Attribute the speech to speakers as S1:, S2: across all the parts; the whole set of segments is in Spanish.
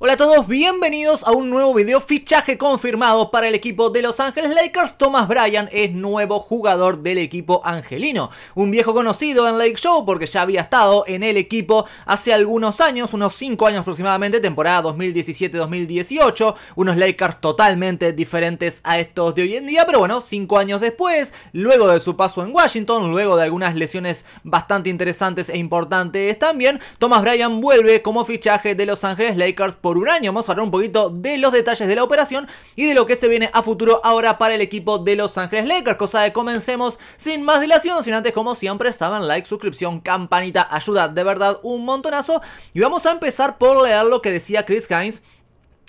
S1: Hola a todos, bienvenidos a un nuevo video fichaje confirmado para el equipo de Los Ángeles Lakers. Thomas Bryan es nuevo jugador del equipo angelino, un viejo conocido en Lake Show porque ya había estado en el equipo hace algunos años, unos 5 años aproximadamente, temporada 2017-2018, unos Lakers totalmente diferentes a estos de hoy en día, pero bueno, 5 años después, luego de su paso en Washington, luego de algunas lesiones bastante interesantes e importantes también, Thomas Bryan vuelve como fichaje de Los Ángeles Lakers por un año. Vamos a hablar un poquito de los detalles de la operación y de lo que se viene a futuro ahora para el equipo de Los Ángeles Lakers. Cosa de comencemos sin más dilación, sin antes como siempre saben, like, suscripción, campanita, ayuda de verdad un montonazo. Y vamos a empezar por leer lo que decía Chris Hines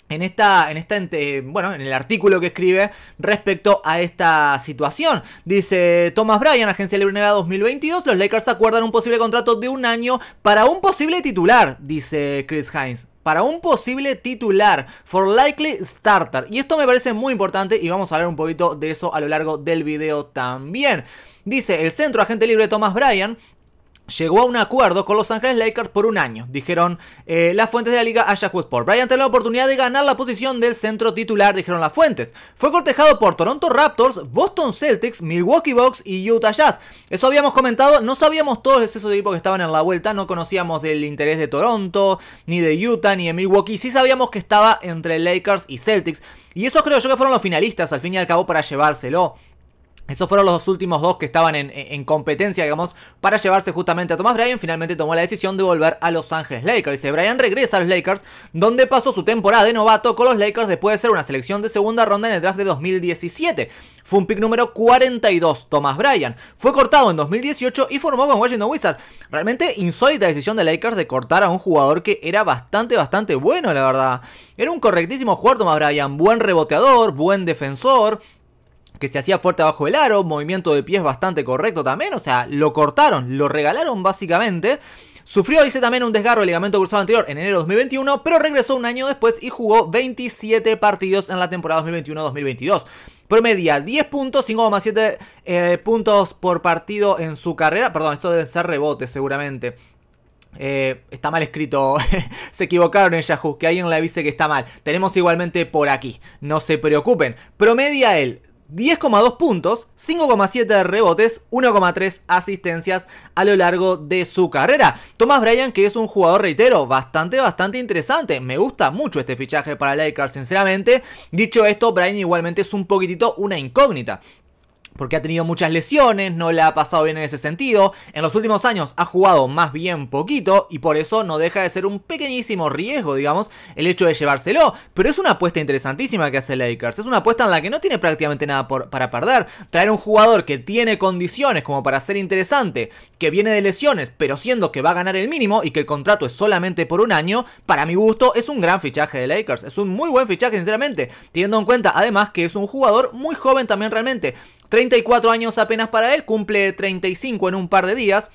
S1: en esta, en esta, eh, bueno, en el artículo que escribe respecto a esta situación. Dice Thomas Bryan, Agencia Libre Nevada 2022, los Lakers acuerdan un posible contrato de un año para un posible titular, dice Chris Hines para un posible titular, for likely starter. Y esto me parece muy importante y vamos a hablar un poquito de eso a lo largo del video también. Dice, el centro agente libre Thomas Bryan llegó a un acuerdo con Los Ángeles Lakers por un año, dijeron eh, las fuentes de la liga a Yahoo Sports Bryant tenía la oportunidad de ganar la posición del centro titular, dijeron las fuentes. Fue cortejado por Toronto Raptors, Boston Celtics, Milwaukee Bucks y Utah Jazz. Eso habíamos comentado, no sabíamos todos esos equipos que estaban en la vuelta, no conocíamos del interés de Toronto, ni de Utah, ni de Milwaukee, sí sabíamos que estaba entre Lakers y Celtics. Y eso creo yo que fueron los finalistas al fin y al cabo para llevárselo. Esos fueron los últimos dos que estaban en, competencia, digamos, para llevarse justamente a Thomas Bryan. Finalmente tomó la decisión de volver a Los Ángeles Lakers. Y Bryan regresa a los Lakers, donde pasó su temporada de novato con los Lakers después de ser una selección de segunda ronda en el draft de 2017. Fue un pick número 42, Thomas Bryan. Fue cortado en 2018 y formó con Washington Wizards. Realmente insólita decisión de Lakers de cortar a un jugador que era bastante, bastante bueno, la verdad. Era un correctísimo jugador, Thomas Bryan. Buen reboteador, buen defensor, que se hacía fuerte abajo del aro, movimiento de pies bastante correcto también, o sea, lo cortaron, lo regalaron básicamente. Sufrió, dice también, un desgarro del ligamento cruzado anterior en enero de 2021, pero regresó un año después y jugó 27 partidos en la temporada 2021-2022. Promedia 10 puntos, 5,7 eh, puntos por partido en su carrera. Perdón, esto debe ser rebote seguramente. Eh, está mal escrito, se equivocaron en Yahoo, que alguien le avise que está mal. Tenemos igualmente por aquí, no se preocupen. Promedia él 10,2 puntos, 5,7 rebotes, 1,3 asistencias a lo largo de su carrera. Thomas Bryan, que es un jugador, reitero, bastante, bastante interesante. Me gusta mucho este fichaje para Lakers, sinceramente. Dicho esto, Bryan igualmente es un poquitito una incógnita porque ha tenido muchas lesiones, no le ha pasado bien en ese sentido. En los últimos años ha jugado más bien poquito y por eso no deja de ser un pequeñísimo riesgo, digamos, el hecho de llevárselo. Pero es una apuesta interesantísima que hace Lakers. Es una apuesta en la que no tiene prácticamente nada por, para perder. Traer un jugador que tiene condiciones como para ser interesante, que viene de lesiones, pero siendo que va a ganar el mínimo y que el contrato es solamente por un año, para mi gusto es un gran fichaje de Lakers. Es un muy buen fichaje, sinceramente, teniendo en cuenta además que es un jugador muy joven también realmente. 34 años apenas para él, cumple 35 en un par de días.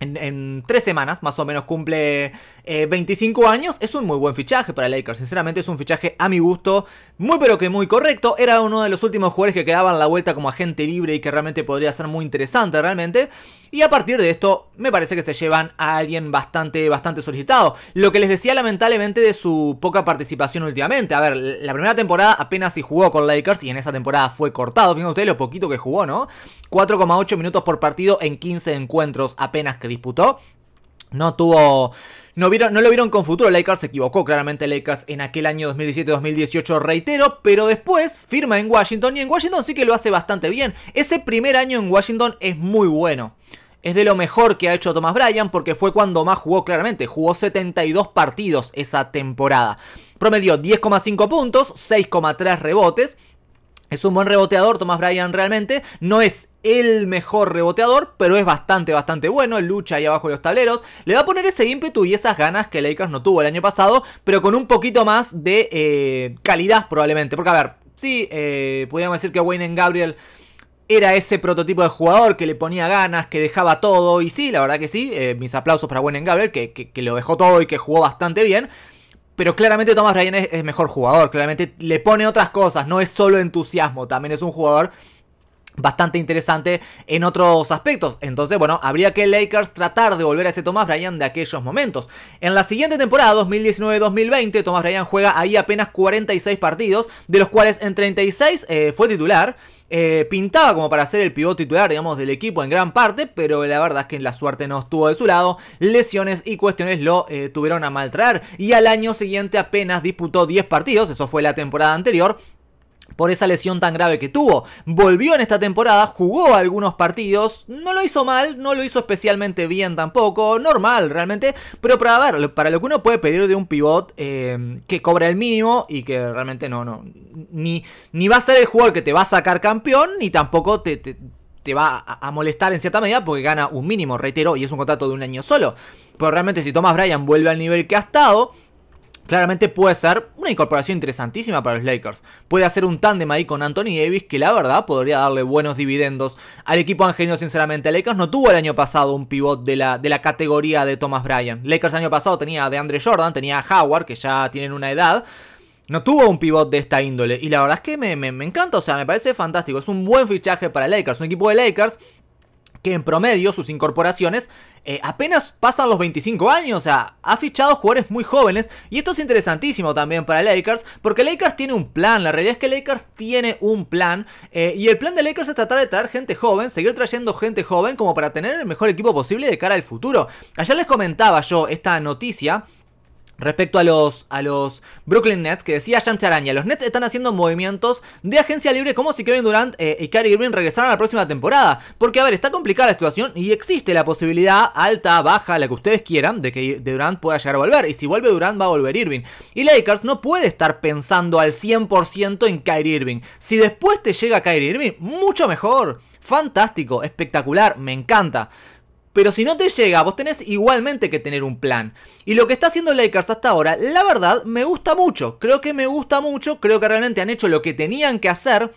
S1: En, tres semanas, más o menos, cumple 25 eh, años. Es un muy buen fichaje para Lakers. Sinceramente, es un fichaje a mi gusto, muy pero que muy correcto. Era uno de los últimos jugadores que quedaban la vuelta como agente libre y que realmente podría ser muy interesante, realmente. Y a partir de esto, me parece que se llevan a alguien bastante, bastante solicitado. Lo que les decía lamentablemente de su poca participación últimamente. A ver, la primera temporada apenas si jugó con Lakers y en esa temporada fue cortado. Fíjense ustedes lo poquito que jugó, ¿no? 4,8 minutos por partido en 15 encuentros apenas que disputó. No tuvo... No, no, lo vieron con futuro. Lakers se equivocó claramente Lakers en aquel año 2017-2018, reitero. Pero después firma en Washington y en Washington sí que lo hace bastante bien. Ese primer año en Washington es muy bueno es de lo mejor que ha hecho Thomas Bryan porque fue cuando más jugó claramente, jugó 72 partidos esa temporada. Promedió 10,5 puntos, 6,3 rebotes. Es un buen reboteador, Thomas Bryan realmente. No es el mejor reboteador, pero es bastante, bastante bueno. Lucha ahí abajo de los tableros. Le va a poner ese ímpetu y esas ganas que Lakers no tuvo el año pasado, pero con un poquito más de eh, calidad probablemente. Porque, a ver, sí, eh, podríamos decir que Wayne en Gabriel era ese prototipo de jugador que le ponía ganas, que dejaba todo, y sí, la verdad que sí, eh, mis aplausos para Buen Gabriel, que, que, lo dejó todo y que jugó bastante bien, pero claramente Thomas ryan es, mejor jugador, claramente le pone otras cosas, no es solo entusiasmo, también es un jugador bastante interesante en otros aspectos. Entonces, bueno, habría que Lakers tratar de volver a ese Thomas Bryan de aquellos momentos. En la siguiente temporada, 2019-2020, Thomas Bryan juega ahí apenas 46 partidos, de los cuales en 36 eh, fue titular. Eh, pintaba como para ser el pivot titular, digamos, del equipo en gran parte, pero la verdad es que la suerte no estuvo de su lado. Lesiones y cuestiones lo eh, tuvieron a maltraer y al año siguiente apenas disputó 10 partidos, eso fue la temporada anterior, por esa lesión tan grave que tuvo. Volvió en esta temporada, jugó algunos partidos, no lo hizo mal, no lo hizo especialmente bien tampoco, normal realmente, pero para ver, para lo que uno puede pedir de un pivot eh, que cobra el mínimo y que realmente no, no, ni, ni va a ser el jugador que te va a sacar campeón, ni tampoco te, te va a, molestar en cierta medida porque gana un mínimo, reitero, y es un contrato de un año solo. Pero realmente si Thomas Bryan vuelve al nivel que ha estado, Claramente puede ser una incorporación interesantísima para los Lakers. Puede hacer un tándem ahí con Anthony Davis que la verdad podría darle buenos dividendos al equipo angelino, sinceramente. Lakers no tuvo el año pasado un pivot de la, de la categoría de Thomas Bryant. Lakers el año pasado tenía a Andre Jordan, tenía a Howard, que ya tienen una edad. No tuvo un pivot de esta índole. Y la verdad es que me, me, encanta. O sea, me parece fantástico. Es un buen fichaje para Lakers. Un equipo de Lakers que en promedio sus incorporaciones eh, apenas pasan los 25 años, o sea, ha fichado jugadores muy jóvenes y esto es interesantísimo también para Lakers porque Lakers tiene un plan, la realidad es que Lakers tiene un plan eh, y el plan de Lakers es tratar de traer gente joven, seguir trayendo gente joven como para tener el mejor equipo posible de cara al futuro. Ayer les comentaba yo esta noticia Respecto a los, a los Brooklyn Nets, que decía Jam Charania los Nets están haciendo movimientos de agencia libre como si Kevin Durant eh, y Kyrie Irving regresaran a la próxima temporada. Porque, a ver, está complicada la situación y existe la posibilidad, alta, baja, la que ustedes quieran, de que Durant pueda llegar a volver. Y si vuelve Durant, va a volver Irving. Y Lakers no puede estar pensando al 100% en Kyrie Irving. Si después te llega Kyrie Irving, mucho mejor. Fantástico, espectacular, me encanta. Pero si no te llega, vos tenés igualmente que tener un plan. Y lo que está haciendo Lakers hasta ahora, la verdad, me gusta mucho. Creo que me gusta mucho, creo que realmente han hecho lo que tenían que hacer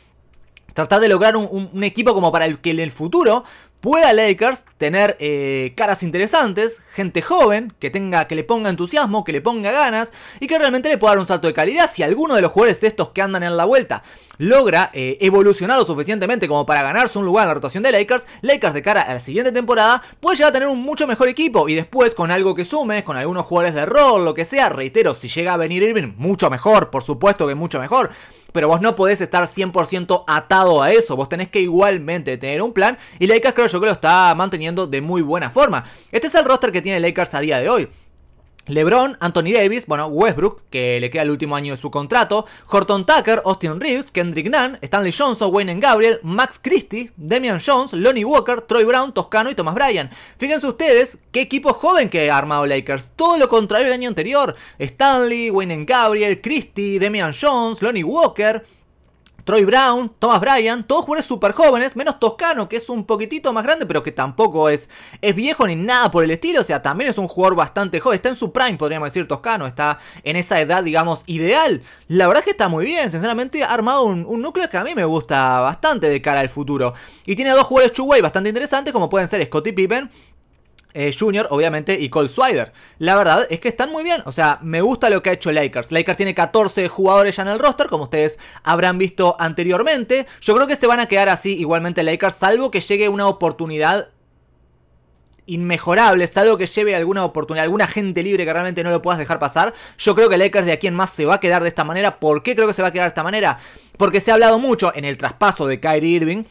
S1: tratar de lograr un, equipo como para el que en el futuro pueda Lakers tener eh, caras interesantes, gente joven, que tenga, que le ponga entusiasmo, que le ponga ganas y que realmente le pueda dar un salto de calidad si alguno de los jugadores de estos que andan en la vuelta logra eh, evolucionar lo suficientemente como para ganarse un lugar en la rotación de Lakers, Lakers de cara a la siguiente temporada puede llegar a tener un mucho mejor equipo y después con algo que sume, con algunos jugadores de rol, lo que sea, reitero, si llega a venir Irving, mucho mejor, por supuesto que mucho mejor pero vos no podés estar 100% atado a eso, vos tenés que igualmente tener un plan y Lakers creo yo que lo está manteniendo de muy buena forma. Este es el roster que tiene Lakers a día de hoy. LeBron, Anthony Davis, bueno, Westbrook, que le queda el último año de su contrato, Horton Tucker, Austin Reeves, Kendrick Nunn, Stanley Johnson, Wayne and Gabriel, Max Christie, Damian Jones, Lonnie Walker, Troy Brown, Toscano y Thomas Bryan. Fíjense ustedes qué equipo joven que ha armado Lakers. Todo lo contrario del año anterior. Stanley, Wayne and Gabriel, Christie, Damian Jones, Lonnie Walker. Troy Brown, Thomas Bryan, todos jugadores súper jóvenes, menos Toscano, que es un poquitito más grande, pero que tampoco es, es viejo ni nada por el estilo, o sea, también es un jugador bastante joven, está en su prime, podríamos decir Toscano, está en esa edad, digamos, ideal. La verdad es que está muy bien, sinceramente ha armado un, núcleo que a mí me gusta bastante de cara al futuro. Y tiene dos jugadores Chuway bastante interesantes, como pueden ser Scottie Pippen eh, Junior obviamente, y Cole Swider. La verdad es que están muy bien. O sea, me gusta lo que ha hecho Lakers. Lakers tiene 14 jugadores ya en el roster, como ustedes habrán visto anteriormente. Yo creo que se van a quedar así igualmente Lakers, salvo que llegue una oportunidad inmejorable, salvo que lleve alguna oportunidad, alguna gente libre que realmente no lo puedas dejar pasar. Yo creo que Lakers de aquí en más se va a quedar de esta manera. ¿Por qué creo que se va a quedar de esta manera? Porque se ha hablado mucho en el traspaso de Kyrie Irving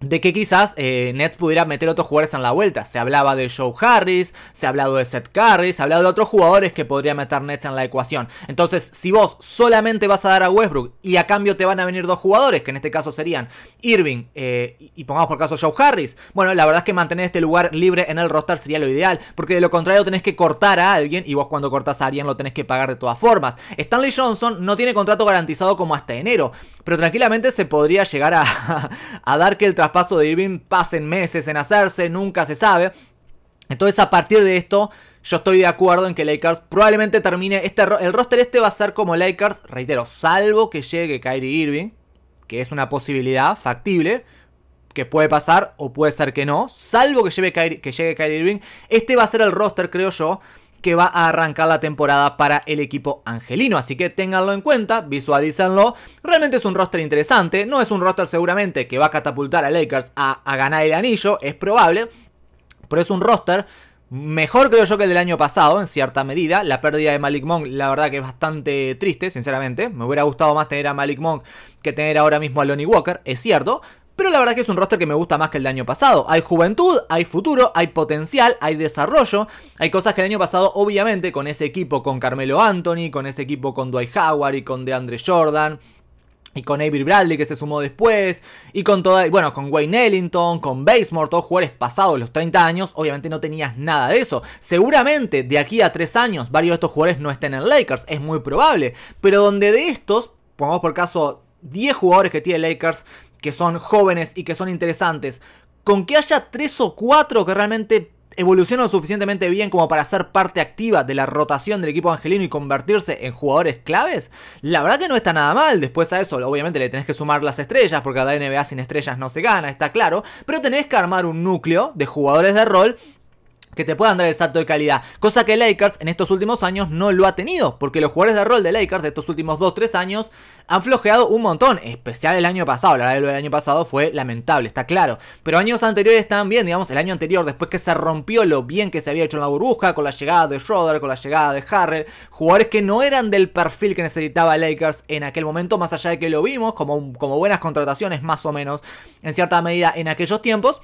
S1: de que quizás eh, Nets pudiera meter otros jugadores en la vuelta. Se hablaba de Joe Harris, se ha hablado de Seth Curry, se ha hablado de otros jugadores que podría meter Nets en la ecuación. Entonces, si vos solamente vas a dar a Westbrook y a cambio te van a venir dos jugadores, que en este caso serían Irving eh, y pongamos por caso Joe Harris, bueno, la verdad es que mantener este lugar libre en el roster sería lo ideal, porque de lo contrario tenés que cortar a alguien y vos cuando cortas a alguien lo tenés que pagar de todas formas. Stanley Johnson no tiene contrato garantizado como hasta enero pero tranquilamente se podría llegar a, dar que el traspaso de Irving pasen meses en hacerse, nunca se sabe. Entonces a partir de esto yo estoy de acuerdo en que Lakers probablemente termine este el roster este va a ser como Lakers, reitero, salvo que llegue Kyrie Irving, que es una posibilidad factible que puede pasar o puede ser que no, salvo que, que llegue Kyrie Irving, este va a ser el roster creo yo que va a arrancar la temporada para el equipo angelino. Así que ténganlo en cuenta, visualícenlo, Realmente es un roster interesante. No es un roster seguramente que va a catapultar a Lakers a, a ganar el anillo, es probable. Pero es un roster Mejor creo yo que el del año pasado, en cierta medida. La pérdida de Malik Monk, la verdad que es bastante triste, sinceramente. Me hubiera gustado más tener a Malik Monk que tener ahora mismo a Lonnie Walker, es cierto pero la verdad que es un roster que me gusta más que el del año pasado. Hay juventud, hay futuro, hay potencial, hay desarrollo, hay cosas que el año pasado obviamente con ese equipo con Carmelo Anthony, con ese equipo con Dwight Howard y con DeAndre Jordan, y con Avery Bradley que se sumó después, y con toda, bueno, con Wayne Ellington, con Basemore, todos jugadores pasados los 30 años, obviamente no tenías nada de eso. Seguramente de aquí a 3 años varios de estos jugadores no estén en Lakers, es muy probable, pero donde de estos, pongamos por caso 10 jugadores que tiene Lakers que son jóvenes y que son interesantes, con que haya tres o cuatro que realmente evolucionan suficientemente bien como para ser parte activa de la rotación del equipo angelino y convertirse en jugadores claves, la verdad que no está nada mal. Después a eso, obviamente, le tenés que sumar las estrellas, porque a la NBA sin estrellas no se gana, está claro, pero tenés que armar un núcleo de jugadores de rol que te puedan dar el salto de calidad. Cosa que Lakers en estos últimos años no lo ha tenido, porque los jugadores de rol de Lakers de estos últimos 2-3 años han flojeado un montón, especial el año pasado. La verdad, lo del año pasado fue lamentable, está claro. Pero años anteriores también, digamos, el año anterior, después que se rompió lo bien que se había hecho en la burbuja, con la llegada de Schroeder, con la llegada de Harrell, jugadores que no eran del perfil que necesitaba Lakers en aquel momento, más allá de que lo vimos como, como buenas contrataciones, más o menos, en cierta medida en aquellos tiempos.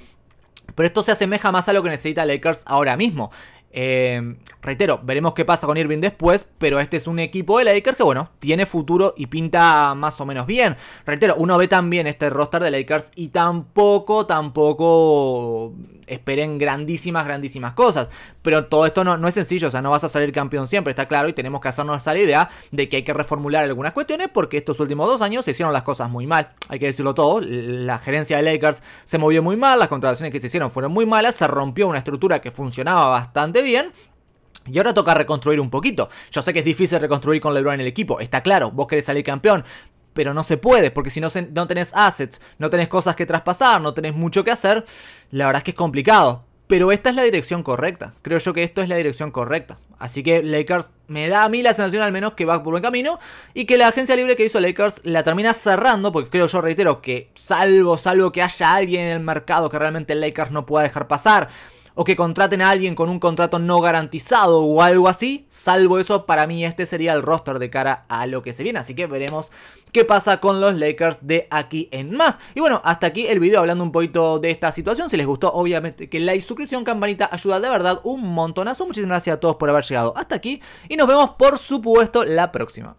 S1: Pero esto se asemeja más a lo que necesita Lakers ahora mismo. Eh, reitero, veremos qué pasa con Irving después, pero este es un equipo de Lakers que, bueno, tiene futuro y pinta más o menos bien. Reitero, uno ve también este roster de Lakers y tampoco, tampoco esperen grandísimas, grandísimas cosas. Pero todo esto no, es sencillo, o sea, no vas a salir campeón siempre, está claro, y tenemos que hacernos la idea de que hay que reformular algunas cuestiones porque estos últimos dos años se hicieron las cosas muy mal. Hay que decirlo todo, la gerencia de Lakers se movió muy mal, las contrataciones que se hicieron fueron muy malas, se rompió una estructura que funcionaba bastante bien y ahora toca reconstruir un poquito. Yo sé que es difícil reconstruir con LeBron en el equipo, está claro, vos querés salir campeón, pero no se puede, porque si no, tenés assets, no tenés cosas que traspasar, no tenés mucho que hacer, la verdad es que es complicado. Pero esta es la dirección correcta. Creo yo que esto es la dirección correcta. Así que Lakers me da a mí la sensación al menos que va por buen camino. Y que la agencia libre que hizo Lakers la termina cerrando. Porque creo yo, reitero, que salvo, salvo que haya alguien en el mercado que realmente Lakers no pueda dejar pasar o que contraten a alguien con un contrato no garantizado o algo así. Salvo eso, para mí este sería el roster de cara a lo que se viene. Así que veremos qué pasa con los Lakers de aquí en más. Y bueno, hasta aquí el video hablando un poquito de esta situación. Si les gustó, obviamente que like, suscripción, campanita ayuda de verdad un montonazo. Muchísimas gracias a todos por haber llegado hasta aquí y nos vemos por supuesto la próxima.